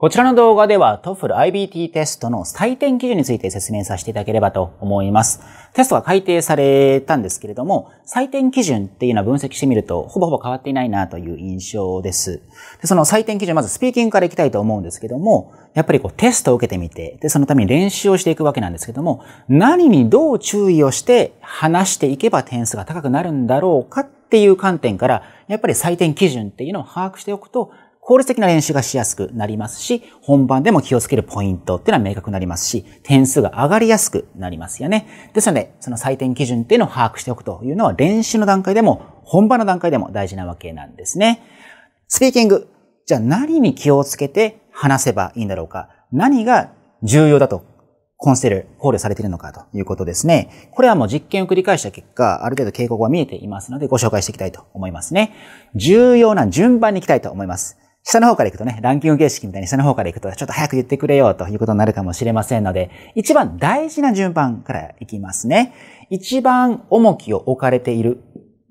こちらの動画では TOEFL IBT テストの採点基準について説明させていただければと思います。テストが改定されたんですけれども、採点基準っていうのは分析してみるとほぼほぼ変わっていないなという印象です。でその採点基準、まずスピーキングからいきたいと思うんですけども、やっぱりこうテストを受けてみて、で、そのために練習をしていくわけなんですけども、何にどう注意をして話していけば点数が高くなるんだろうかっていう観点から、やっぱり採点基準っていうのを把握しておくと、効率的な練習がしやすくなりますし、本番でも気をつけるポイントっていうのは明確になりますし、点数が上がりやすくなりますよね。ですので、その採点基準っていうのを把握しておくというのは練習の段階でも、本番の段階でも大事なわけなんですね。スピーキング。じゃあ何に気をつけて話せばいいんだろうか。何が重要だとコンセル、考慮されているのかということですね。これはもう実験を繰り返した結果、ある程度傾向が見えていますのでご紹介していきたいと思いますね。重要な順番に行きたいと思います。下の方から行くとね、ランキング形式みたいに下の方から行くと、ちょっと早く言ってくれよということになるかもしれませんので、一番大事な順番から行きますね。一番重きを置かれている、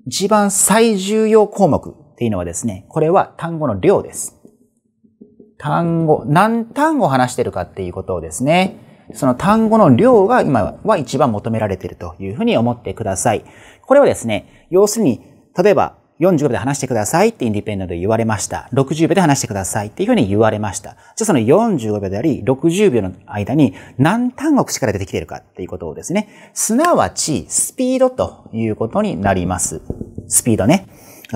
一番最重要項目っていうのはですね、これは単語の量です。単語、何単語話してるかっていうことをですね、その単語の量が今は一番求められているというふうに思ってください。これはですね、要するに、例えば、45秒で話してくださいってインディペンダントで言われました。60秒で話してくださいっていうふうに言われました。じゃあその45秒であり、60秒の間に何単語口から出てきているかっていうことをですね、すなわちスピードということになります。スピードね。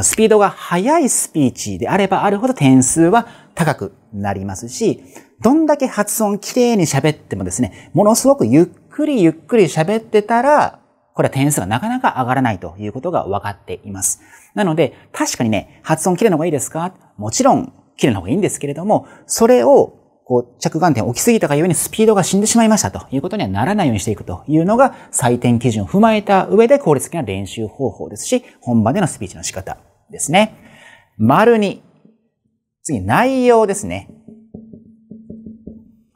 スピードが速いスピーチであればあるほど点数は高くなりますし、どんだけ発音きれいに喋ってもですね、ものすごくゆっくりゆっくり喋ってたら、これは点数がなかなか上がらないということが分かっています。なので、確かにね、発音切麗な方がいいですかもちろん、切麗な方がいいんですけれども、それを、こう、着眼点を置きすぎたがようにスピードが死んでしまいましたということにはならないようにしていくというのが採点基準を踏まえた上で効率的な練習方法ですし、本番でのスピーチの仕方ですね。丸に、次、内容ですね。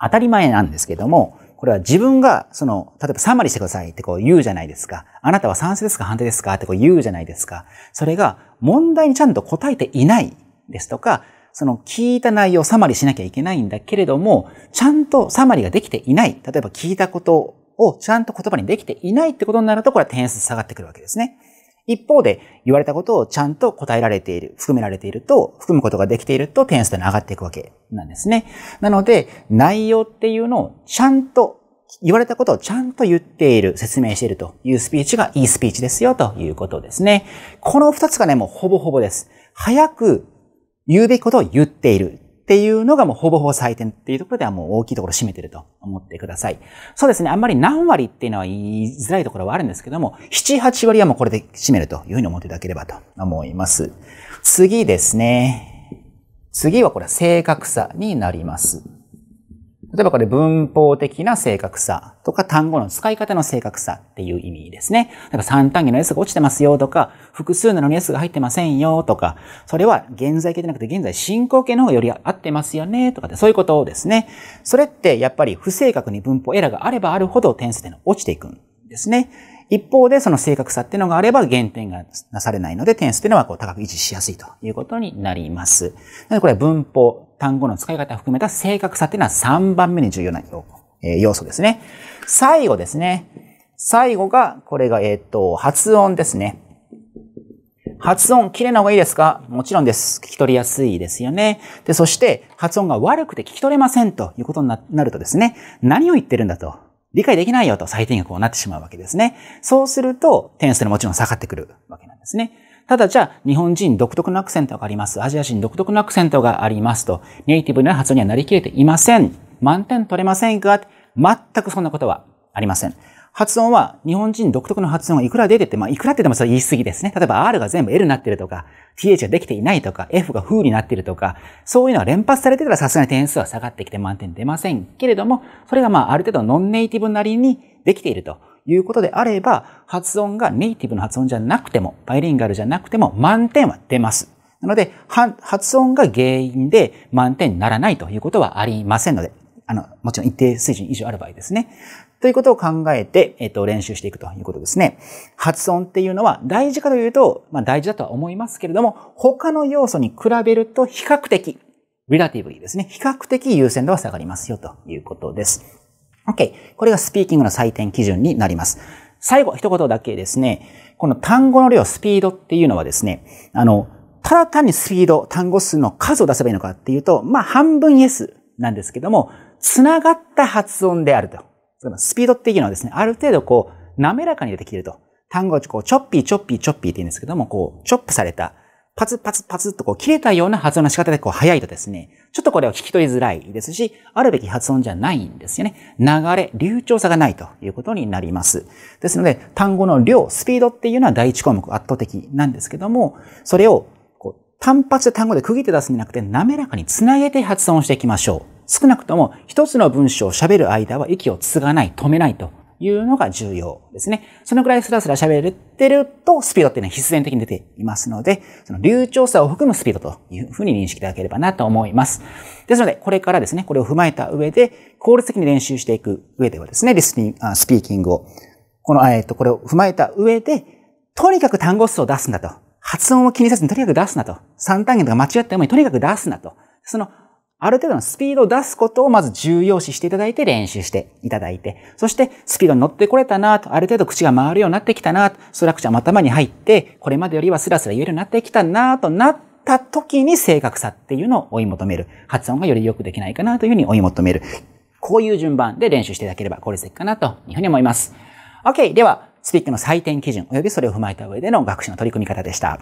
当たり前なんですけども、これは自分が、その、例えばサリーしてくださいってこう言うじゃないですか。あなたは賛成ですか反対ですかってこう言うじゃないですか。それが問題にちゃんと答えていないですとか、その聞いた内容をサマリしなきゃいけないんだけれども、ちゃんとサマリができていない。例えば聞いたことをちゃんと言葉にできていないってことになると、これは点数下がってくるわけですね。一方で、言われたことをちゃんと答えられている、含められていると、含むことができていると点数スい上がっていくわけなんですね。なので、内容っていうのをちゃんと、言われたことをちゃんと言っている、説明しているというスピーチがいいスピーチですよということですね。この二つがね、もうほぼほぼです。早く言うべきことを言っている。っていうのがもうほぼほぼ採点っていうところではもう大きいところを占めてると思ってください。そうですね。あんまり何割っていうのは言いづらいところはあるんですけども、7、8割はもうこれで占めるというふうに思っていただければと思います。次ですね。次はこれは正確さになります。例えばこれ文法的な正確さとか単語の使い方の正確さっていう意味ですね。んか三単元の S が落ちてますよとか、複数なのに S が入ってませんよとか、それは現在形じゃなくて現在進行形の方がより合ってますよねとかってそういうことですね。それってやっぱり不正確に文法エラーがあればあるほど点数点が落ちていくんですね。一方でその正確さっていうのがあれば減点がなされないので点数っていうのはこう高く維持しやすいということになります。なのでこれは文法、単語の使い方を含めた正確さっていうのは3番目に重要な要,、えー、要素ですね。最後ですね。最後が、これが、えっ、ー、と、発音ですね。発音、綺麗な方がいいですかもちろんです。聞き取りやすいですよね。で、そして、発音が悪くて聞き取れませんということになるとですね、何を言ってるんだと理解できないよと採点がこうなってしまうわけですね。そうすると点数のもちろん下がってくるわけなんですね。ただじゃあ、日本人独特のアクセントがあります。アジア人独特のアクセントがありますと、ネイティブな発音にはなりきれていません。満点取れませんか全くそんなことはありません。発音は、日本人独特の発音はいくら出てて、まあ、いくらって言ってもそれ言い過ぎですね。例えば R が全部 L になってるとか、TH ができていないとか、F が風になってるとか、そういうのは連発されてたらさすがに点数は下がってきて満点出ませんけれども、それがまあ、ある程度ノンネイティブなりにできているということであれば、発音がネイティブの発音じゃなくても、バイリンガルじゃなくても満点は出ます。なので、発音が原因で満点にならないということはありませんので、あの、もちろん一定水準以上ある場合ですね。ということを考えて、えっと、練習していくということですね。発音っていうのは大事かというと、まあ大事だとは思いますけれども、他の要素に比べると比較的、リラティブにですね、比較的優先度は下がりますよということです。OK。これがスピーキングの採点基準になります。最後、一言だけですね、この単語の量、スピードっていうのはですね、あの、ただ単にスピード、単語数の数を出せばいいのかっていうと、まあ半分イエスなんですけども、繋がった発音であるとスピードっていうのはですね、ある程度こう、滑らかに出てきてると。単語をこう、チョッピーチョッピーチョッピーって言うんですけども、こう、チョップされた、パツパツパツっとこう、切れたような発音の仕方でこう、速いとですね、ちょっとこれを聞き取りづらいですし、あるべき発音じゃないんですよね。流れ、流暢さがないということになります。ですので、単語の量、スピードっていうのは第一項目圧倒的なんですけども、それを、こう、単発で単語で区切って出すんじゃなくて、滑らかにつなげて発音していきましょう。少なくとも一つの文章を喋る間は息を継がない、止めないというのが重要ですね。そのくらいスラスラ喋ってるとスピードっていうのは必然的に出ていますので、その流暢さを含むスピードというふうに認識いただければなと思います。ですので、これからですね、これを踏まえた上で、効率的に練習していく上ではですね、リスニング、スピーキングを、この、えっと、これを踏まえた上で、とにかく単語数を出すんだと。発音を気にせずにとにかく出すなと。三単元とか間違ったもいいとにかく出すなと。そのある程度のスピードを出すことをまず重要視していただいて練習していただいて、そしてスピードに乗ってこれたなと、ある程度口が回るようになってきたなと、ストラクチャーも頭に入って、これまでよりはスラスラ言えるようになってきたなとなった時に正確さっていうのを追い求める。発音がより良くできないかなというふうに追い求める。こういう順番で練習していただければ効率的かなというふうに思います。OK! では、スピックの採点基準及びそれを踏まえた上での学習の取り組み方でした。